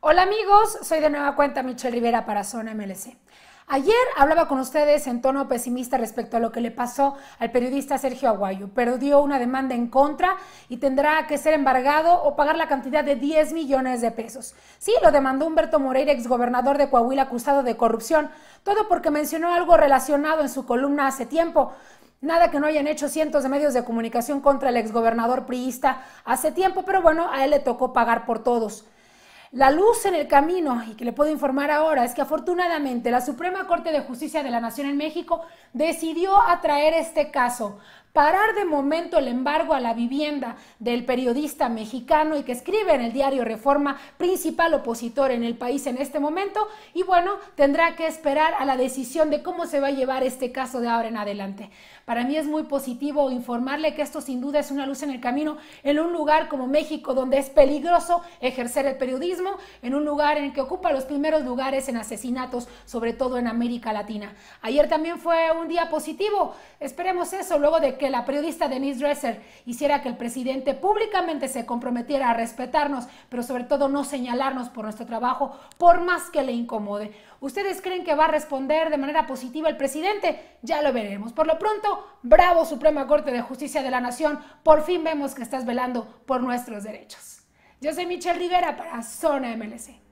Hola amigos, soy de nueva cuenta Michelle Rivera para Zona MLC. Ayer hablaba con ustedes en tono pesimista respecto a lo que le pasó al periodista Sergio Aguayo. Perdió una demanda en contra y tendrá que ser embargado o pagar la cantidad de 10 millones de pesos. Sí, lo demandó Humberto Moreira, exgobernador de Coahuila, acusado de corrupción. Todo porque mencionó algo relacionado en su columna hace tiempo. Nada que no hayan hecho cientos de medios de comunicación contra el exgobernador priista hace tiempo, pero bueno, a él le tocó pagar por todos. La luz en el camino, y que le puedo informar ahora, es que afortunadamente la Suprema Corte de Justicia de la Nación en México decidió atraer este caso parar de momento el embargo a la vivienda del periodista mexicano y que escribe en el diario Reforma, principal opositor en el país en este momento, y bueno, tendrá que esperar a la decisión de cómo se va a llevar este caso de ahora en adelante. Para mí es muy positivo informarle que esto sin duda es una luz en el camino en un lugar como México donde es peligroso ejercer el periodismo, en un lugar en el que ocupa los primeros lugares en asesinatos, sobre todo en América Latina. Ayer también fue un día positivo, esperemos eso, luego de que la periodista Denise Dresser hiciera que el presidente públicamente se comprometiera a respetarnos, pero sobre todo no señalarnos por nuestro trabajo, por más que le incomode. ¿Ustedes creen que va a responder de manera positiva el presidente? Ya lo veremos. Por lo pronto, bravo Suprema Corte de Justicia de la Nación, por fin vemos que estás velando por nuestros derechos. Yo soy Michelle Rivera para Zona MLC.